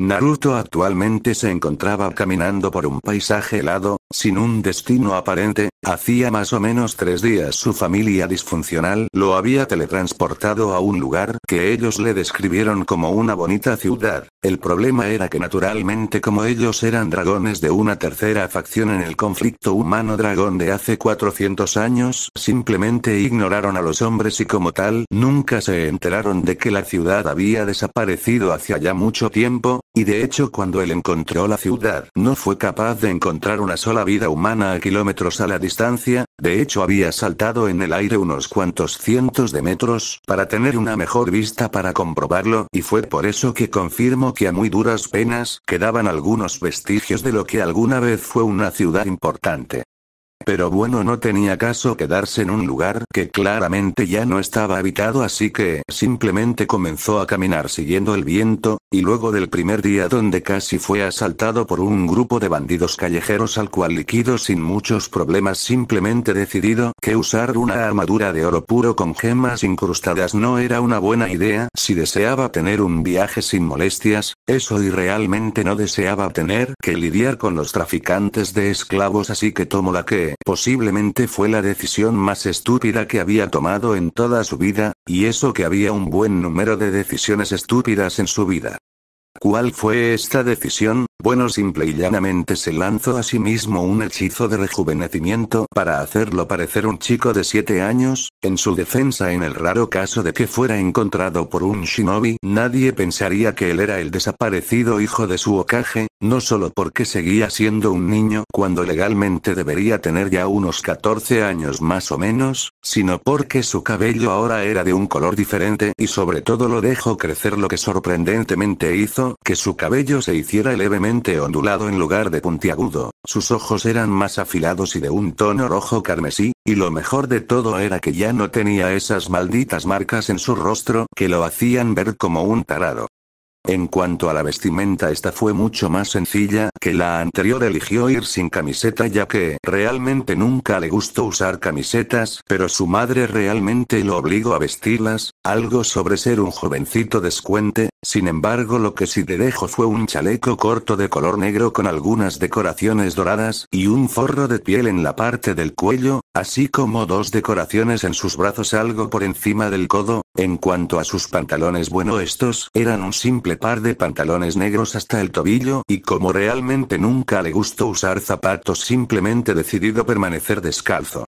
Naruto actualmente se encontraba caminando por un paisaje helado, sin un destino aparente, Hacía más o menos tres días su familia disfuncional lo había teletransportado a un lugar que ellos le describieron como una bonita ciudad. El problema era que naturalmente como ellos eran dragones de una tercera facción en el conflicto humano-dragón de hace 400 años, simplemente ignoraron a los hombres y como tal nunca se enteraron de que la ciudad había desaparecido hacia ya mucho tiempo, y de hecho cuando él encontró la ciudad no fue capaz de encontrar una sola vida humana a kilómetros a la distancia, de hecho había saltado en el aire unos cuantos cientos de metros para tener una mejor vista para comprobarlo y fue por eso que confirmo que a muy duras penas quedaban algunos vestigios de lo que alguna vez fue una ciudad importante. Pero bueno, no tenía caso quedarse en un lugar que claramente ya no estaba habitado, así que simplemente comenzó a caminar siguiendo el viento, y luego del primer día donde casi fue asaltado por un grupo de bandidos callejeros al cual liquidó sin muchos problemas simplemente decidido que usar una armadura de oro puro con gemas incrustadas no era una buena idea si deseaba tener un viaje sin molestias, eso y realmente no deseaba tener que lidiar con los traficantes de esclavos así que tomó la que posiblemente fue la decisión más estúpida que había tomado en toda su vida, y eso que había un buen número de decisiones estúpidas en su vida. ¿Cuál fue esta decisión? Bueno, simple y llanamente se lanzó a sí mismo un hechizo de rejuvenecimiento para hacerlo parecer un chico de 7 años, en su defensa en el raro caso de que fuera encontrado por un shinobi, nadie pensaría que él era el desaparecido hijo de su ocaje, no solo porque seguía siendo un niño cuando legalmente debería tener ya unos 14 años más o menos, sino porque su cabello ahora era de un color diferente y sobre todo lo dejó crecer lo que sorprendentemente hizo que su cabello se hiciera levemente ondulado en lugar de puntiagudo, sus ojos eran más afilados y de un tono rojo carmesí, y lo mejor de todo era que ya no tenía esas malditas marcas en su rostro que lo hacían ver como un tarado. En cuanto a la vestimenta, esta fue mucho más sencilla que la anterior. Eligió ir sin camiseta ya que realmente nunca le gustó usar camisetas, pero su madre realmente lo obligó a vestirlas, algo sobre ser un jovencito descuente, sin embargo lo que sí te dejo fue un chaleco corto de color negro con algunas decoraciones doradas y un forro de piel en la parte del cuello, así como dos decoraciones en sus brazos algo por encima del codo, en cuanto a sus pantalones bueno estos eran un simple par de pantalones negros hasta el tobillo y como realmente nunca le gustó usar zapatos simplemente decidido permanecer descalzo.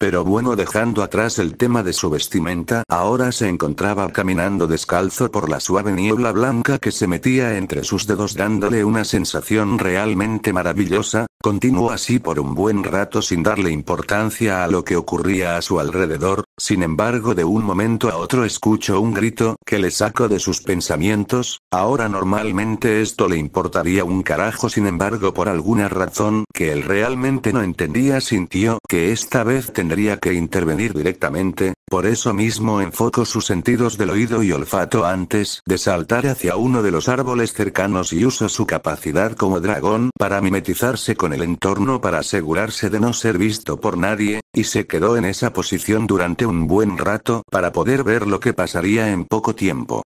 Pero bueno dejando atrás el tema de su vestimenta, ahora se encontraba caminando descalzo por la suave niebla blanca que se metía entre sus dedos dándole una sensación realmente maravillosa, continuó así por un buen rato sin darle importancia a lo que ocurría a su alrededor, sin embargo de un momento a otro escuchó un grito que le sacó de sus pensamientos, Ahora normalmente esto le importaría un carajo, sin embargo por alguna razón que él realmente no entendía sintió que esta vez tendría que intervenir directamente, por eso mismo enfocó sus sentidos del oído y olfato antes de saltar hacia uno de los árboles cercanos y usó su capacidad como dragón para mimetizarse con el entorno para asegurarse de no ser visto por nadie, y se quedó en esa posición durante un buen rato para poder ver lo que pasaría en poco tiempo.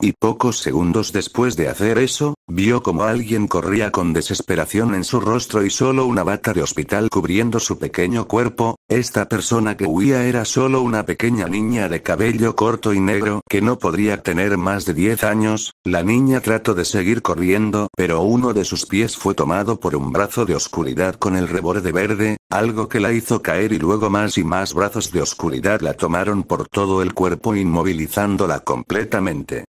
Y pocos segundos después de hacer eso, vio como alguien corría con desesperación en su rostro y solo una bata de hospital cubriendo su pequeño cuerpo, esta persona que huía era solo una pequeña niña de cabello corto y negro que no podría tener más de 10 años, la niña trató de seguir corriendo pero uno de sus pies fue tomado por un brazo de oscuridad con el reborde verde, algo que la hizo caer y luego más y más brazos de oscuridad la tomaron por todo el cuerpo inmovilizándola completamente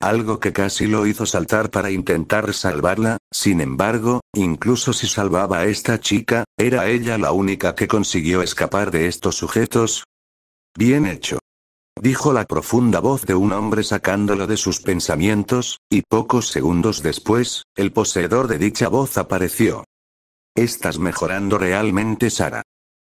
algo que casi lo hizo saltar para intentar salvarla, sin embargo, incluso si salvaba a esta chica, era ella la única que consiguió escapar de estos sujetos. Bien hecho. Dijo la profunda voz de un hombre sacándolo de sus pensamientos, y pocos segundos después, el poseedor de dicha voz apareció. Estás mejorando realmente, Sara.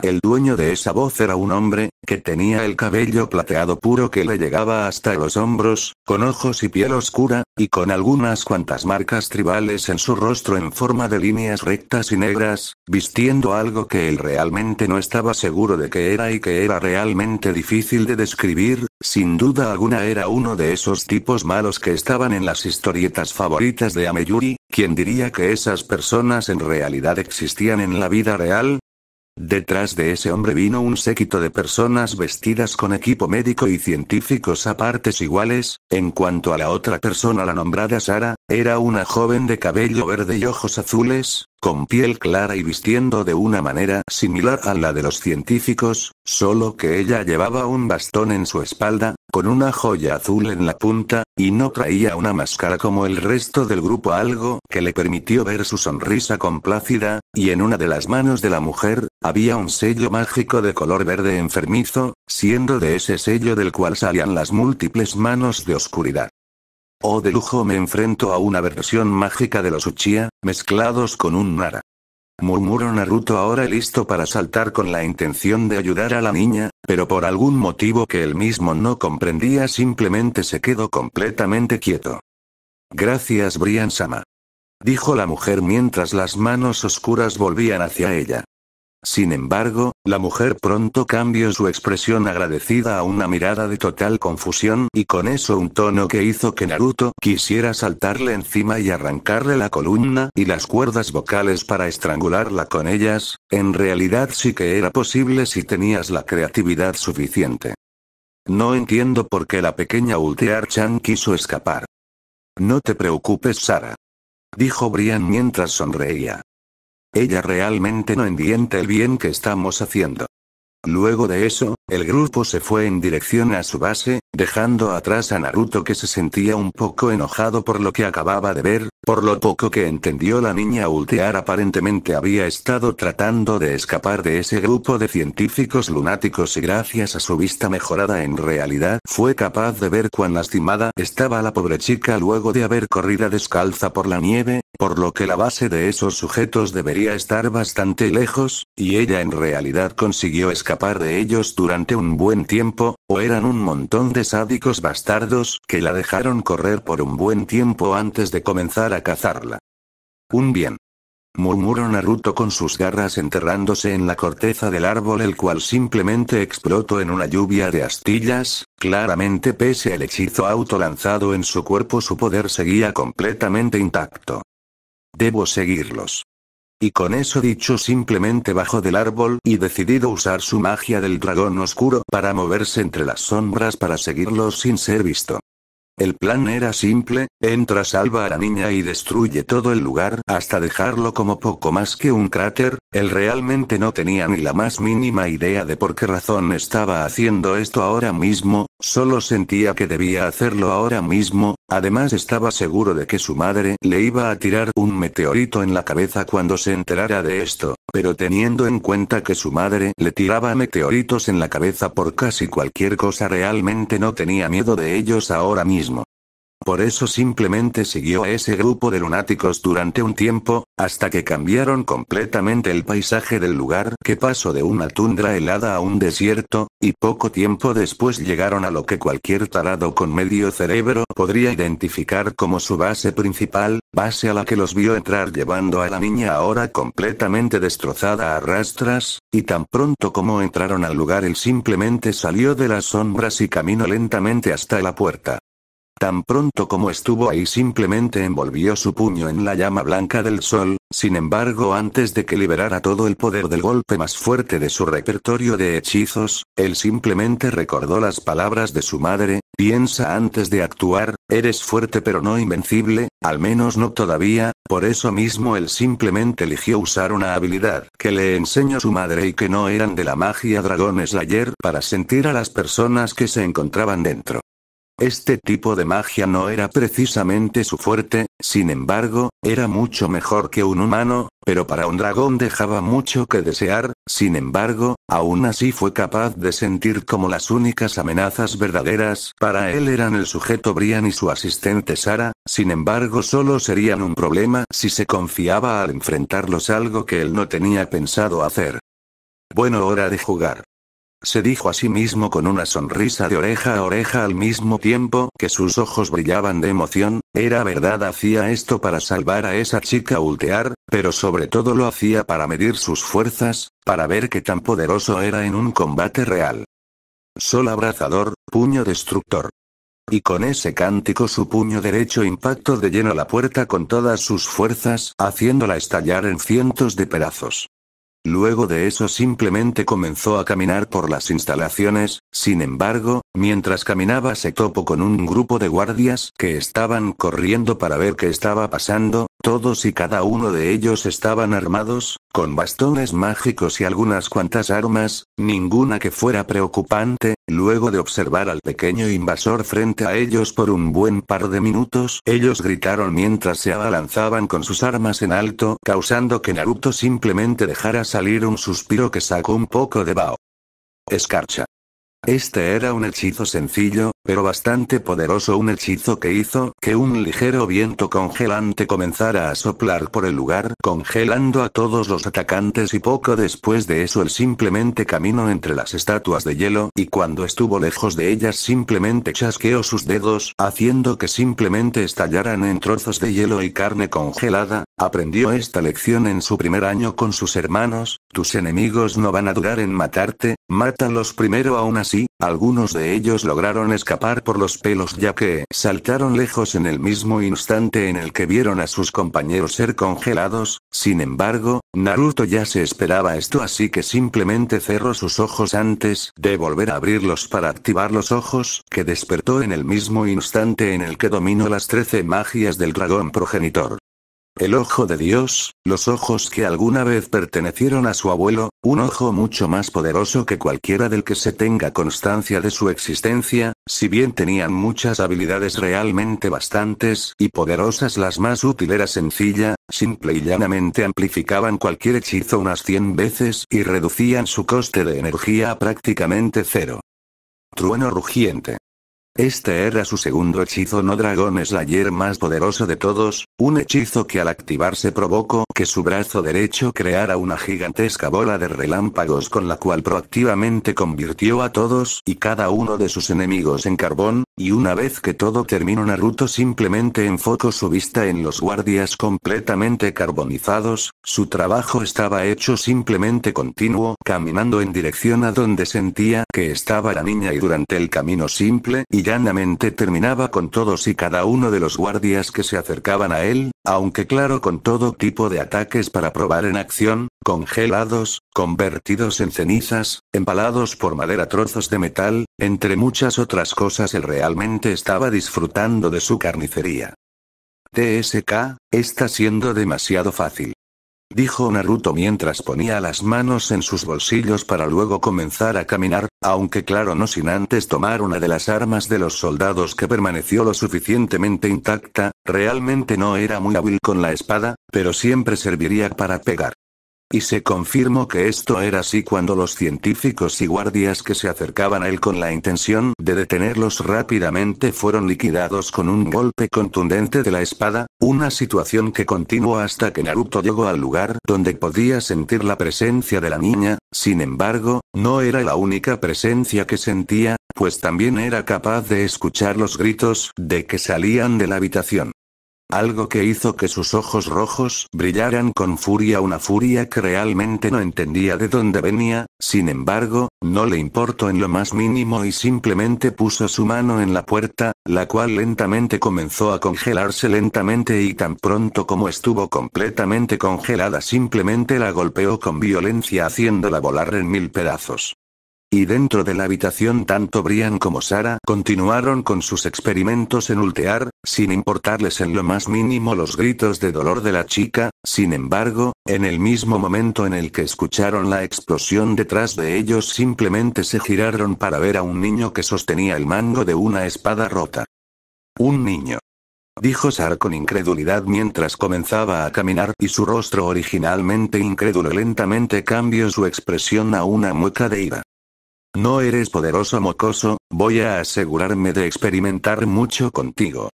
El dueño de esa voz era un hombre, que tenía el cabello plateado puro que le llegaba hasta los hombros, con ojos y piel oscura, y con algunas cuantas marcas tribales en su rostro en forma de líneas rectas y negras, vistiendo algo que él realmente no estaba seguro de que era y que era realmente difícil de describir, sin duda alguna era uno de esos tipos malos que estaban en las historietas favoritas de Ameyuri, quien diría que esas personas en realidad existían en la vida real, Detrás de ese hombre vino un séquito de personas vestidas con equipo médico y científicos a partes iguales, en cuanto a la otra persona la nombrada Sara, era una joven de cabello verde y ojos azules, con piel clara y vistiendo de una manera similar a la de los científicos, solo que ella llevaba un bastón en su espalda, con una joya azul en la punta, y no traía una máscara como el resto del grupo algo que le permitió ver su sonrisa complácida, y en una de las manos de la mujer, había un sello mágico de color verde enfermizo, siendo de ese sello del cual salían las múltiples manos de oscuridad. Oh de lujo me enfrento a una versión mágica de los Uchiha, mezclados con un Nara. Murmuró Naruto ahora listo para saltar con la intención de ayudar a la niña, pero por algún motivo que él mismo no comprendía simplemente se quedó completamente quieto. Gracias Brian-sama. Dijo la mujer mientras las manos oscuras volvían hacia ella. Sin embargo, la mujer pronto cambió su expresión agradecida a una mirada de total confusión y con eso un tono que hizo que Naruto quisiera saltarle encima y arrancarle la columna y las cuerdas vocales para estrangularla con ellas, en realidad sí que era posible si tenías la creatividad suficiente. No entiendo por qué la pequeña Ultear-chan quiso escapar. No te preocupes Sara. Dijo Brian mientras sonreía. Ella realmente no entiende el bien que estamos haciendo. Luego de eso, el grupo se fue en dirección a su base, dejando atrás a Naruto que se sentía un poco enojado por lo que acababa de ver, por lo poco que entendió la niña Ultear aparentemente había estado tratando de escapar de ese grupo de científicos lunáticos y gracias a su vista mejorada en realidad fue capaz de ver cuán lastimada estaba la pobre chica luego de haber corrido descalza por la nieve, por lo que la base de esos sujetos debería estar bastante lejos, y ella en realidad consiguió escapar de ellos durante un buen tiempo, o eran un montón de sádicos bastardos que la dejaron correr por un buen tiempo antes de comenzar a cazarla. Un bien. Murmuró Naruto con sus garras enterrándose en la corteza del árbol el cual simplemente explotó en una lluvia de astillas, claramente pese al hechizo auto lanzado en su cuerpo su poder seguía completamente intacto. Debo seguirlos. Y con eso dicho simplemente bajó del árbol y decidido usar su magia del dragón oscuro para moverse entre las sombras para seguirlos sin ser visto. El plan era simple, entra salva a la niña y destruye todo el lugar hasta dejarlo como poco más que un cráter, él realmente no tenía ni la más mínima idea de por qué razón estaba haciendo esto ahora mismo, solo sentía que debía hacerlo ahora mismo, Además estaba seguro de que su madre le iba a tirar un meteorito en la cabeza cuando se enterara de esto, pero teniendo en cuenta que su madre le tiraba meteoritos en la cabeza por casi cualquier cosa realmente no tenía miedo de ellos ahora mismo. Por eso simplemente siguió a ese grupo de lunáticos durante un tiempo, hasta que cambiaron completamente el paisaje del lugar que pasó de una tundra helada a un desierto, y poco tiempo después llegaron a lo que cualquier tarado con medio cerebro podría identificar como su base principal, base a la que los vio entrar llevando a la niña ahora completamente destrozada a rastras, y tan pronto como entraron al lugar él simplemente salió de las sombras y caminó lentamente hasta la puerta. Tan pronto como estuvo ahí simplemente envolvió su puño en la llama blanca del sol, sin embargo antes de que liberara todo el poder del golpe más fuerte de su repertorio de hechizos, él simplemente recordó las palabras de su madre, piensa antes de actuar, eres fuerte pero no invencible, al menos no todavía, por eso mismo él simplemente eligió usar una habilidad que le enseñó su madre y que no eran de la magia Dragón Slayer para sentir a las personas que se encontraban dentro. Este tipo de magia no era precisamente su fuerte, sin embargo, era mucho mejor que un humano, pero para un dragón dejaba mucho que desear, sin embargo, aún así fue capaz de sentir como las únicas amenazas verdaderas para él eran el sujeto Brian y su asistente Sara, sin embargo solo serían un problema si se confiaba al enfrentarlos algo que él no tenía pensado hacer. Bueno, hora de jugar se dijo a sí mismo con una sonrisa de oreja a oreja al mismo tiempo que sus ojos brillaban de emoción, era verdad hacía esto para salvar a esa chica ultear, pero sobre todo lo hacía para medir sus fuerzas, para ver qué tan poderoso era en un combate real. Sol abrazador, puño destructor. Y con ese cántico su puño derecho impactó de lleno la puerta con todas sus fuerzas, haciéndola estallar en cientos de pedazos. Luego de eso simplemente comenzó a caminar por las instalaciones, sin embargo, mientras caminaba se topó con un grupo de guardias que estaban corriendo para ver qué estaba pasando, todos y cada uno de ellos estaban armados, con bastones mágicos y algunas cuantas armas, ninguna que fuera preocupante, luego de observar al pequeño invasor frente a ellos por un buen par de minutos, ellos gritaron mientras se abalanzaban con sus armas en alto, causando que Naruto simplemente dejara salir un suspiro que sacó un poco de Bao. Escarcha. Este era un hechizo sencillo, pero bastante poderoso, un hechizo que hizo que un ligero viento congelante comenzara a soplar por el lugar, congelando a todos los atacantes y poco después de eso él simplemente caminó entre las estatuas de hielo, y cuando estuvo lejos de ellas simplemente chasqueó sus dedos, haciendo que simplemente estallaran en trozos de hielo y carne congelada, Aprendió esta lección en su primer año con sus hermanos, tus enemigos no van a durar en matarte, mátalos primero aún así, algunos de ellos lograron escapar por los pelos ya que saltaron lejos en el mismo instante en el que vieron a sus compañeros ser congelados, sin embargo, Naruto ya se esperaba esto así que simplemente cerró sus ojos antes de volver a abrirlos para activar los ojos, que despertó en el mismo instante en el que dominó las 13 magias del dragón progenitor. El ojo de Dios, los ojos que alguna vez pertenecieron a su abuelo, un ojo mucho más poderoso que cualquiera del que se tenga constancia de su existencia, si bien tenían muchas habilidades realmente bastantes y poderosas las más útil era sencilla, simple y llanamente amplificaban cualquier hechizo unas 100 veces y reducían su coste de energía a prácticamente cero. Trueno rugiente. Este era su segundo hechizo no dragón slayer más poderoso de todos, un hechizo que al activarse provocó que su brazo derecho creara una gigantesca bola de relámpagos con la cual proactivamente convirtió a todos y cada uno de sus enemigos en carbón, y una vez que todo terminó Naruto simplemente enfocó su vista en los guardias completamente carbonizados, su trabajo estaba hecho simplemente continuo, caminando en dirección a donde sentía que estaba la niña y durante el camino simple y llanamente terminaba con todos y cada uno de los guardias que se acercaban a él, aunque claro con todo tipo de ataques para probar en acción, congelados, convertidos en cenizas, empalados por madera trozos de metal, entre muchas otras cosas él realmente estaba disfrutando de su carnicería. TSK, está siendo demasiado fácil dijo Naruto mientras ponía las manos en sus bolsillos para luego comenzar a caminar, aunque claro no sin antes tomar una de las armas de los soldados que permaneció lo suficientemente intacta, realmente no era muy hábil con la espada, pero siempre serviría para pegar. Y se confirmó que esto era así cuando los científicos y guardias que se acercaban a él con la intención de detenerlos rápidamente fueron liquidados con un golpe contundente de la espada, una situación que continuó hasta que Naruto llegó al lugar donde podía sentir la presencia de la niña, sin embargo, no era la única presencia que sentía, pues también era capaz de escuchar los gritos de que salían de la habitación. Algo que hizo que sus ojos rojos brillaran con furia, una furia que realmente no entendía de dónde venía, sin embargo, no le importó en lo más mínimo y simplemente puso su mano en la puerta, la cual lentamente comenzó a congelarse lentamente y tan pronto como estuvo completamente congelada simplemente la golpeó con violencia haciéndola volar en mil pedazos. Y dentro de la habitación tanto Brian como Sara continuaron con sus experimentos en ultear, sin importarles en lo más mínimo los gritos de dolor de la chica, sin embargo, en el mismo momento en el que escucharon la explosión detrás de ellos simplemente se giraron para ver a un niño que sostenía el mango de una espada rota. Un niño. Dijo sara con incredulidad mientras comenzaba a caminar y su rostro originalmente incrédulo lentamente cambió su expresión a una mueca de ira. No eres poderoso mocoso, voy a asegurarme de experimentar mucho contigo.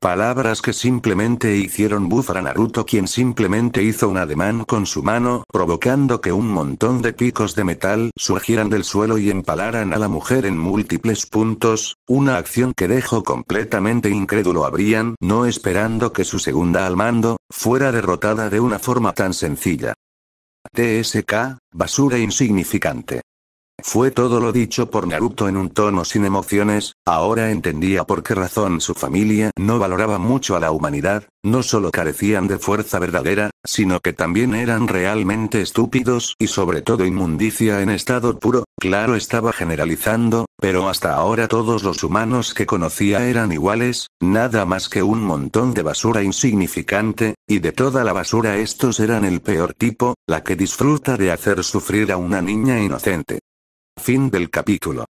Palabras que simplemente hicieron bufar a Naruto quien simplemente hizo un ademán con su mano provocando que un montón de picos de metal surgieran del suelo y empalaran a la mujer en múltiples puntos, una acción que dejó completamente incrédulo a Brian no esperando que su segunda al mando, fuera derrotada de una forma tan sencilla. TSK, basura insignificante. Fue todo lo dicho por Naruto en un tono sin emociones, ahora entendía por qué razón su familia no valoraba mucho a la humanidad, no solo carecían de fuerza verdadera, sino que también eran realmente estúpidos y sobre todo inmundicia en estado puro, claro estaba generalizando, pero hasta ahora todos los humanos que conocía eran iguales, nada más que un montón de basura insignificante, y de toda la basura estos eran el peor tipo, la que disfruta de hacer sufrir a una niña inocente. Fin del capítulo.